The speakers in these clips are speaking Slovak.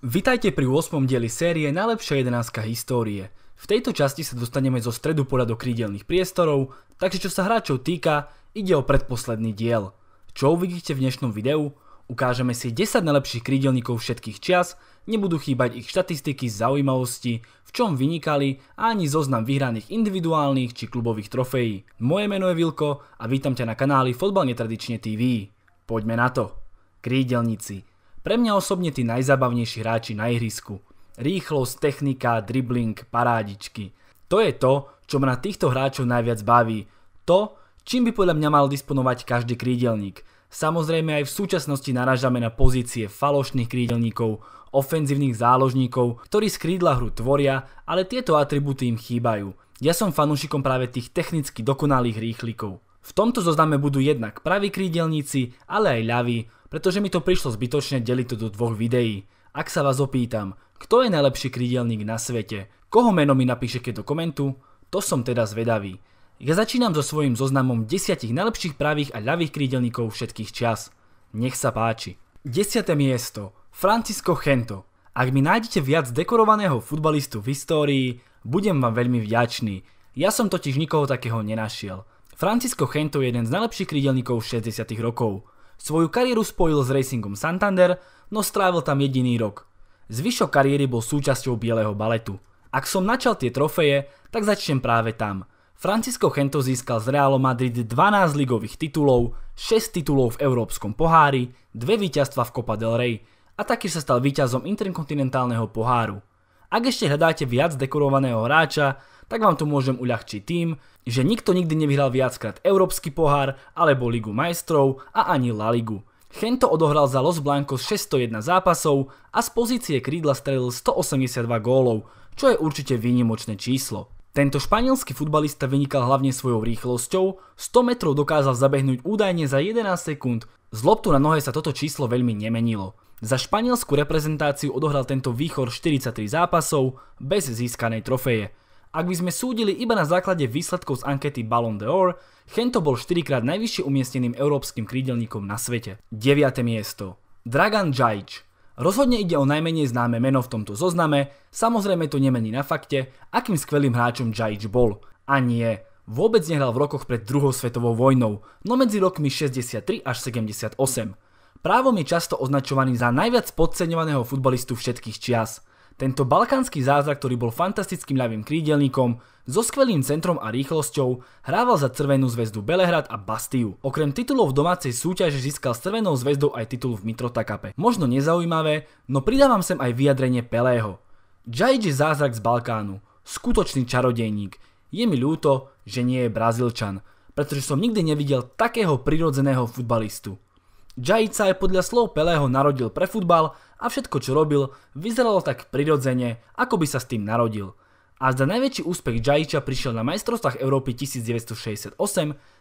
Vitajte pri 8. dieli série Najlepšia 11 histórie. V tejto časti sa dostaneme zo stredu pola do krídelných priestorov, takže čo sa hráčov týka, ide o predposledný diel. Čo uvidíte v dnešnom videu? Ukážeme si 10 najlepších krídelníkov všetkých čias, nebudú chýbať ich štatistiky, zaujímavosti, v čom vynikali a ani zoznam vyhraných individuálnych či klubových trofejí. Moje meno je Vilko a vítam ťa na kanáli Fotbal netradične TV. Poďme na to. Krídelníci pre mňa osobne tí najzabavnejší hráči na ihrisku. Rýchlosť, technika, dribbling, parádičky. To je to, čo ma na týchto hráčov najviac baví. To, čím by podľa mňa mal disponovať každý krídelník. Samozrejme aj v súčasnosti naražame na pozície falošných krídelníkov, ofenzívnych záložníkov, ktorí z krídla hru tvoria, ale tieto atribúty im chýbajú. Ja som fanúšikom práve tých technicky dokonalých rýchlikov. V tomto zozname budú jednak praví krídelníci, ale aj ľaví, pretože mi to prišlo zbytočne deliť to do dvoch videí. Ak sa vás opýtam, kto je najlepší krídelník na svete, koho meno mi napíšete do komentu, to som teda zvedavý. Ja začínam so svojím zoznamom 10 najlepších pravých a ľavých krídelníkov všetkých čas. Nech sa páči. 10. miesto. Francisco Chento. Ak mi nájdete viac dekorovaného futbalistu v histórii, budem vám veľmi vďačný. Ja som totiž nikoho takého nenašiel. Francisco Chento je jeden z najlepších krídelníkov 60 rokov. Svoju kariéru spojil s Racingom Santander, no strávil tam jediný rok. Zvyšok kariéry bol súčasťou bieleho baletu. Ak som načal tie trofeje, tak začnem práve tam. Francisco Chento získal z Realu Madrid 12 ligových titulov, 6 titulov v Európskom pohári, 2 víťazstva v Copa del Rey a taktiež sa stal víťazom Interkontinentálneho poháru. Ak ešte hľadáte viac dekorovaného hráča, tak vám to môžem uľahčiť tým, že nikto nikdy nevyhral viackrát Európsky pohár alebo Ligu majstrov a ani La Ligu. Chento odohral za Los Blancos 601 zápasov a z pozície krídla strelil 182 gólov, čo je určite výnimočné číslo. Tento španielský futbalista vynikal hlavne svojou rýchlosťou, 100 metrov dokázal zabehnúť údajne za 11 sekúnd, z loptu na nohe sa toto číslo veľmi nemenilo. Za španielskú reprezentáciu odohral tento výchor 43 zápasov bez získanej trofeje. Ak by sme súdili iba na základe výsledkov z ankety Ballon d'Or, Chento bol 4 krát najvyššie umiestneným európskym krídelníkom na svete. 9. miesto Dragan Džajč Rozhodne ide o najmenej známe meno v tomto zozname, samozrejme to nemení na fakte, akým skvelým hráčom Džajč bol. A nie, vôbec nehral v rokoch pred druhou svetovou vojnou, no medzi rokmi 63 až 78. Právom je často označovaný za najviac podceňovaného futbalistu všetkých čias. Tento balkánsky zázrak, ktorý bol fantastickým ľavým krídelníkom, so skvelým centrom a rýchlosťou, hrával za crvenú zväzdu Belehrad a Bastiu. Okrem titulov v domácej súťaže získal s Crvenou zväzdou aj titul v Mitrotakape. Možno nezaujímavé, no pridávam sem aj vyjadrenie Pelého. Džajič je zázrak z Balkánu, skutočný čarodejník. Je mi ľúto, že nie je Brazílčan, pretože som nikdy nevidel takého prirodzeného futbalistu. Džajic sa aj podľa slov Pelého narodil pre futbal a všetko, čo robil, vyzeralo tak prirodzene, ako by sa s tým narodil. A za najväčší úspech Džajiča prišiel na majstrovstvách Európy 1968,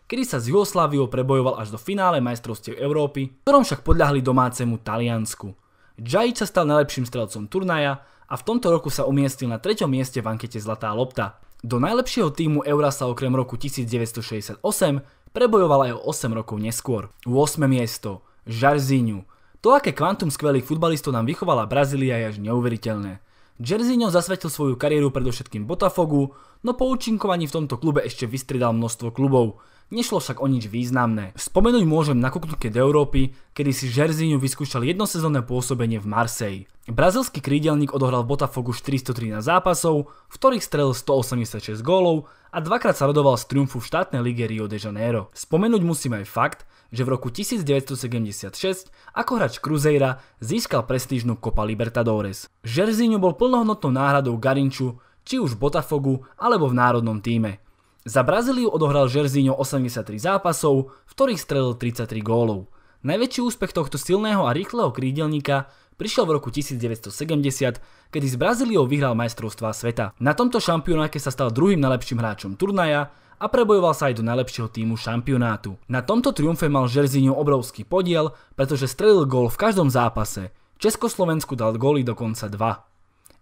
kedy sa s Jugosláviou prebojoval až do finále majstrovstiev Európy, ktorom však podľahli domácemu Taliansku. Džajič sa stal najlepším strelcom turnaja a v tomto roku sa umiestnil na 3. mieste v ankete Zlatá lopta. Do najlepšieho týmu Eura sa okrem roku 1968 Prebojovala o 8 rokov neskôr. 8. miesto, Jarzinho. To, aké kvantum skvelých futbalistov nám vychovala Brazília je až neuveriteľné. Jarzinho zasvetil svoju kariéru predovšetkým Botafogu, no po účinkovaní v tomto klube ešte vystriedal množstvo klubov. Nešlo však o nič významné. Spomenúť môžem na kuknutke do Európy, kedy si Žerziňu vyskúšal jednosezónne pôsobenie v Marseji. Brazilský krídelník odohral Botafogu 413 zápasov, v ktorých strelil 186 gólov a dvakrát sa rodoval z triumfu v štátnej lige Rio de Janeiro. Spomenúť musím aj fakt, že v roku 1976 ako hráč Cruzeira získal prestížnu Copa Libertadores. Žerziňu bol plnohodnotnou náhradou Garinču, či už v Botafogu alebo v národnom týme. Za Brazíliu odohral Žerzíňo 83 zápasov, v ktorých strelil 33 gólov. Najväčší úspech tohto silného a rýchleho krídelníka prišiel v roku 1970, kedy s Brazíliou vyhral majstrovstvá sveta. Na tomto šampionáte sa stal druhým najlepším hráčom turnaja a prebojoval sa aj do najlepšieho týmu šampionátu. Na tomto triumfe mal Žerzíňo obrovský podiel, pretože strelil gól v každom zápase. Československu dal góly dokonca dva.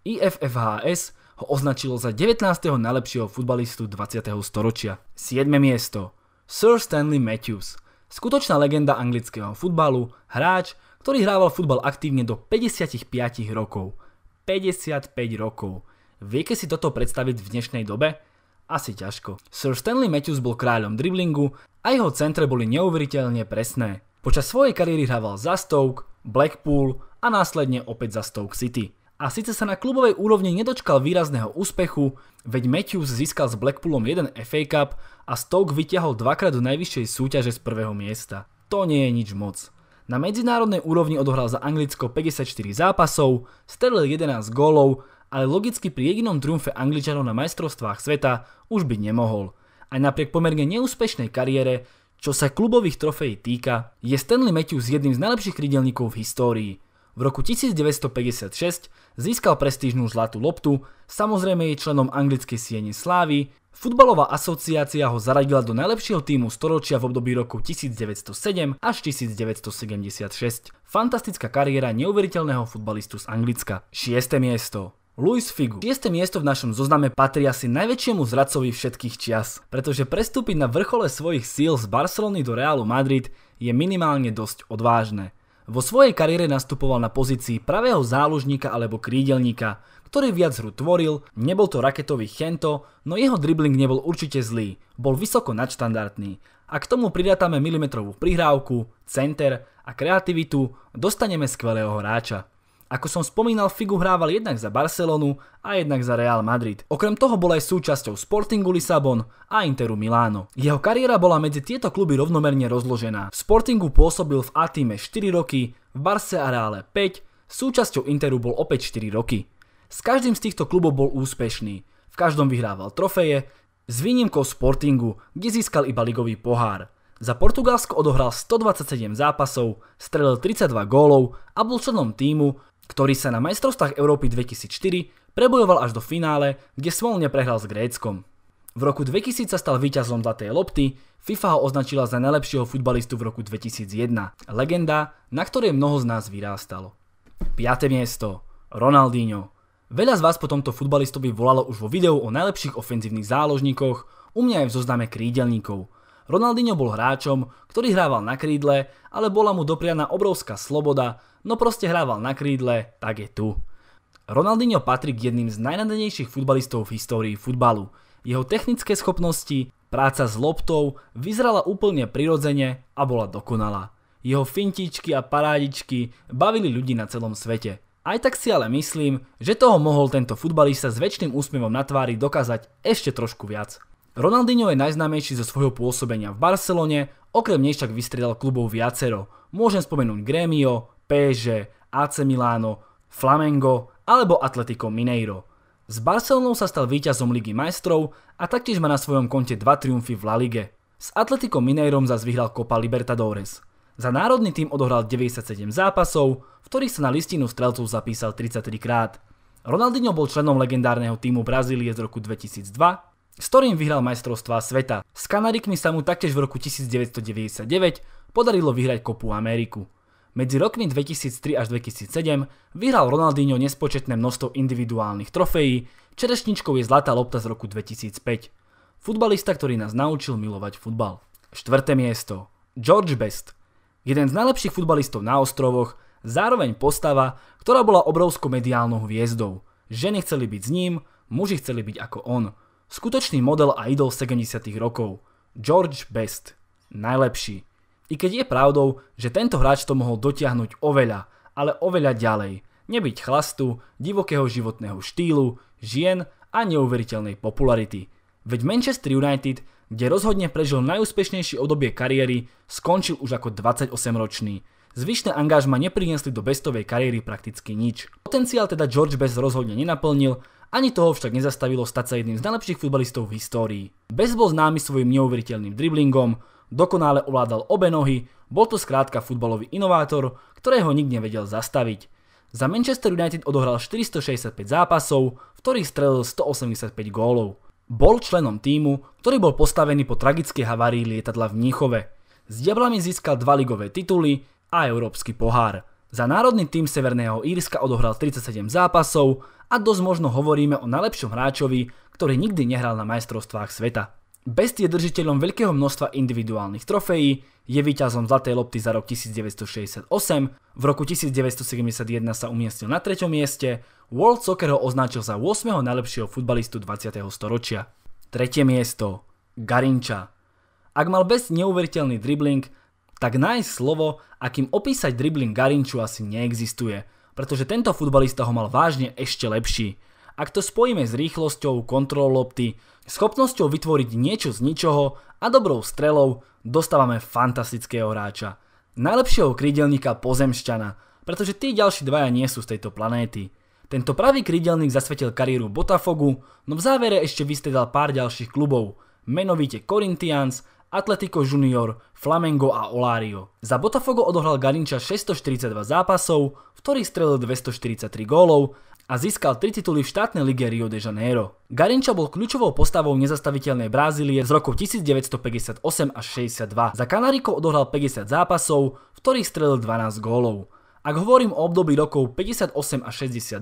IFFHS ho označilo za 19. najlepšieho futbalistu 20. storočia. 7. miesto Sir Stanley Matthews Skutočná legenda anglického futbalu, hráč, ktorý hrával futbal aktívne do 55 rokov. 55 rokov. Viete si toto predstaviť v dnešnej dobe? Asi ťažko. Sir Stanley Matthews bol kráľom driblingu a jeho centre boli neuveriteľne presné. Počas svojej kariéry hrával za Stoke, Blackpool a následne opäť za Stoke City a síce sa na klubovej úrovni nedočkal výrazného úspechu, veď Matthews získal s Blackpoolom jeden FA Cup a Stoke vyťahol dvakrát do najvyššej súťaže z prvého miesta. To nie je nič moc. Na medzinárodnej úrovni odohral za Anglicko 54 zápasov, strelil 11 gólov, ale logicky pri jedinom triumfe Angličanov na majstrovstvách sveta už byť nemohol. Aj napriek pomerne neúspešnej kariére, čo sa klubových trofejí týka, je Stanley Matthews jedným z najlepších krydelníkov v histórii – v roku 1956 získal prestížnú zlatú loptu, samozrejme je členom anglickej sieni slávy, futbalová asociácia ho zaradila do najlepšieho týmu storočia v období roku 1907 až 1976. Fantastická kariéra neuveriteľného futbalistu z Anglicka. 6. miesto. Luis Figu. 6. miesto v našom zozname patrí asi najväčšiemu zradcovi všetkých čias, pretože prestúpiť na vrchole svojich síl z Barcelony do Realu Madrid je minimálne dosť odvážne. Vo svojej kariére nastupoval na pozícii pravého záložníka alebo krídelníka, ktorý viac hru tvoril, nebol to raketový chento, no jeho dribbling nebol určite zlý, bol vysoko nadštandardný. A k tomu pridatáme milimetrovú prihrávku, center a kreativitu, dostaneme skvelého hráča. Ako som spomínal, Figu hrával jednak za Barcelonu a jednak za Real Madrid. Okrem toho bol aj súčasťou Sportingu Lisabon a Interu Miláno. Jeho kariéra bola medzi tieto kluby rovnomerne rozložená. V Sportingu pôsobil v A-týme 4 roky, v Barce a Reále 5, súčasťou Interu bol opäť 4 roky. S každým z týchto klubov bol úspešný. V každom vyhrával trofeje, s výnimkou Sportingu, kde získal iba ligový pohár. Za Portugalsko odohral 127 zápasov, strelil 32 gólov a bol členom týmu, ktorý sa na majstrovstvách Európy 2004 prebojoval až do finále, kde smolne prehral s Gréckom. V roku 2000 sa stal víťazom zlatej lopty, FIFA ho označila za najlepšieho futbalistu v roku 2001. Legenda, na ktorej mnoho z nás vyrástalo. 5. miesto. Ronaldinho. Veľa z vás po tomto futbalistovi volalo už vo videu o najlepších ofenzívnych záložníkoch, u mňa je v zozname krídelníkov – Ronaldinho bol hráčom, ktorý hrával na krídle, ale bola mu doprianá obrovská sloboda, no proste hrával na krídle, tak je tu. Ronaldinho patrí k jedným z najnadenejších futbalistov v histórii futbalu. Jeho technické schopnosti, práca s loptou vyzerala úplne prirodzene a bola dokonalá. Jeho fintičky a parádičky bavili ľudí na celom svete. Aj tak si ale myslím, že toho mohol tento futbalista s väčšným úsmievom na tvári dokázať ešte trošku viac. Ronaldinho je najznámejší zo svojho pôsobenia v Barcelone, okrem nej však vystriedal klubov viacero. Môžem spomenúť Grêmio, PSG, AC Milano, Flamengo alebo Atletico Mineiro. S Barcelonou sa stal víťazom Ligy majstrov a taktiež má na svojom konte dva triumfy v La Lige. S Atletico Mineirom zas vyhral Copa Libertadores. Za národný tým odohral 97 zápasov, v ktorých sa na listinu strelcov zapísal 33 krát. Ronaldinho bol členom legendárneho týmu Brazílie z roku 2002 s ktorým vyhral majstrovstvá sveta. S Kanarikmi sa mu taktiež v roku 1999 podarilo vyhrať kopu Ameriku. Medzi rokmi 2003 až 2007 vyhral Ronaldinho nespočetné množstvo individuálnych trofejí, čerešničkou je zlatá lopta z roku 2005. Futbalista, ktorý nás naučil milovať futbal. Štvrté miesto. George Best. Jeden z najlepších futbalistov na ostrovoch, zároveň postava, ktorá bola obrovskou mediálnou hviezdou. Ženy chceli byť s ním, muži chceli byť ako on. Skutočný model a idol 70 rokov. George Best. Najlepší. I keď je pravdou, že tento hráč to mohol dotiahnuť oveľa, ale oveľa ďalej. Nebyť chlastu, divokého životného štýlu, žien a neuveriteľnej popularity. Veď Manchester United, kde rozhodne prežil najúspešnejšie obdobie kariéry, skončil už ako 28-ročný. Zvyšné angažma nepriniesli do bestovej kariéry prakticky nič. Potenciál teda George Best rozhodne nenaplnil ani toho však nezastavilo stať sa jedným z najlepších futbalistov v histórii. Bez bol známy svojim neuveriteľným driblingom, dokonale ovládal obe nohy, bol to skrátka futbalový inovátor, ktorého nikto nevedel zastaviť. Za Manchester United odohral 465 zápasov, v ktorých strelil 185 gólov. Bol členom týmu, ktorý bol postavený po tragickej havárii lietadla v Níchove. S Diablami získal dva ligové tituly a európsky pohár. Za národný tým Severného Írska odohral 37 zápasov a dosť možno hovoríme o najlepšom hráčovi, ktorý nikdy nehral na majstrovstvách sveta. Best je držiteľom veľkého množstva individuálnych trofejí, je víťazom Zlatej lopty za rok 1968, v roku 1971 sa umiestnil na 3. mieste, World Soccer ho označil za 8. najlepšieho futbalistu 20. storočia. Tretie miesto. Garinča. Ak mal Best neuveriteľný dribbling, tak nájsť slovo, akým opísať dribbling Garinču asi neexistuje, pretože tento futbalista ho mal vážne ešte lepší. Ak to spojíme s rýchlosťou, kontrolou lopty, schopnosťou vytvoriť niečo z ničoho a dobrou strelou, dostávame fantastického hráča. Najlepšieho krídelníka pozemšťana, pretože tí ďalší dvaja nie sú z tejto planéty. Tento pravý krídelník zasvetil kariéru Botafogu, no v závere ešte vystredal pár ďalších klubov, menovite Corinthians, Atletico Junior, Flamengo a Olario. Za Botafogo odohral Garinča 642 zápasov, v ktorých strelil 243 gólov a získal 3 tituly v štátnej lige Rio de Janeiro. Garinča bol kľúčovou postavou nezastaviteľnej Brazílie z roku 1958 až 62. Za Kanariko odohral 50 zápasov, v ktorých strelil 12 gólov. Ak hovorím o období rokov 58 a 62,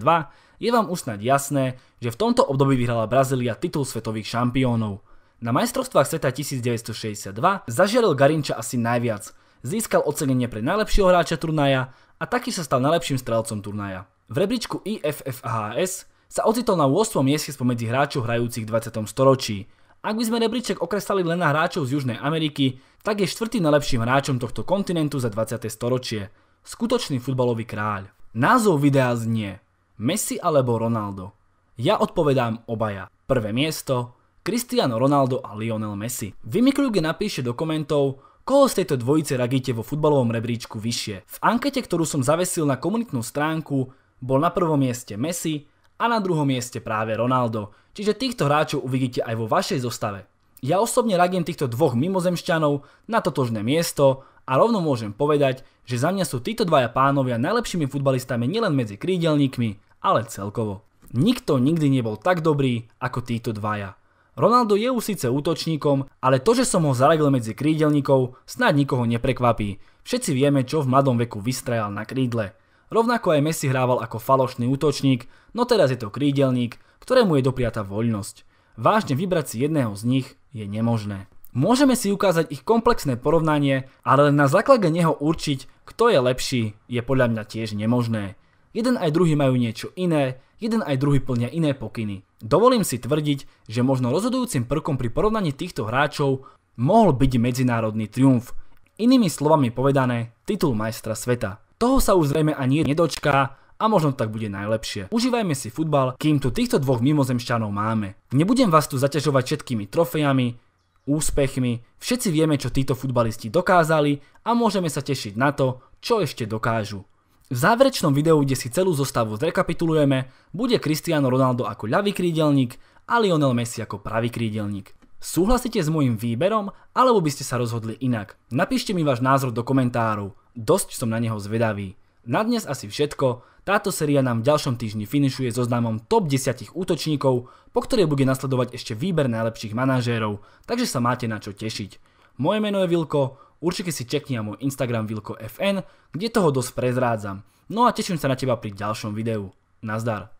je vám usnať jasné, že v tomto období vyhrala Brazília titul svetových šampiónov. Na majstrovstvách sveta 1962 zažiaril Garinča asi najviac. Získal ocenenie pre najlepšieho hráča turnaja a taký sa stal najlepším strelcom turnaja. V rebríčku IFFHS sa ocitol na 8. mieste spomedzi hráčov hrajúcich v 20. storočí. Ak by sme rebríček okresali len na hráčov z Južnej Ameriky, tak je štvrtým najlepším hráčom tohto kontinentu za 20. storočie. Skutočný futbalový kráľ. Názov videa znie Messi alebo Ronaldo. Ja odpovedám obaja. Prvé miesto Cristiano Ronaldo a Lionel Messi. Vimi Kruge napíše do komentov, koho z tejto dvojice ragíte vo futbalovom rebríčku vyššie. V ankete, ktorú som zavesil na komunitnú stránku, bol na prvom mieste Messi a na druhom mieste práve Ronaldo, čiže týchto hráčov uvidíte aj vo vašej zostave. Ja osobne ragím týchto dvoch mimozemšťanov na totožné miesto a rovno môžem povedať, že za mňa sú títo dvaja pánovia najlepšími futbalistami nielen medzi krídelníkmi, ale celkovo. Nikto nikdy nebol tak dobrý ako títo dvaja. Ronaldo je už síce útočníkom, ale to, že som ho zaradil medzi krídelníkov, snáď nikoho neprekvapí. Všetci vieme, čo v mladom veku vystrajal na krídle. Rovnako aj Messi hrával ako falošný útočník, no teraz je to krídelník, ktorému je dopriata voľnosť. Vážne vybrať si jedného z nich je nemožné. Môžeme si ukázať ich komplexné porovnanie, ale na základe neho určiť, kto je lepší, je podľa mňa tiež nemožné. Jeden aj druhý majú niečo iné, jeden aj druhý plnia iné pokyny. Dovolím si tvrdiť, že možno rozhodujúcim prvkom pri porovnaní týchto hráčov mohol byť medzinárodný triumf. Inými slovami povedané, titul majstra sveta. Toho sa už zrejme ani nedočká, a možno to tak bude najlepšie. Užívajme si futbal, kým tu týchto dvoch mimozemšťanov máme. Nebudem vás tu zaťažovať všetkými trofejami, úspechmi, všetci vieme, čo títo futbalisti dokázali a môžeme sa tešiť na to, čo ešte dokážu. V záverečnom videu, kde si celú zostavu zrekapitulujeme, bude Cristiano Ronaldo ako ľavý krídelník a Lionel Messi ako pravý krídelník. Súhlasíte s môjim výberom, alebo by ste sa rozhodli inak? Napíšte mi váš názor do komentárov, dosť som na neho zvedavý. Na dnes asi všetko, táto séria nám v ďalšom týždni finišuje so známom top 10 útočníkov, po ktorej bude nasledovať ešte výber najlepších manažérov, takže sa máte na čo tešiť. Moje meno je Vilko, určite si čekni na môj Instagram vilko.fn, kde toho dosť prezrádzam. No a teším sa na teba pri ďalšom videu. Nazdar.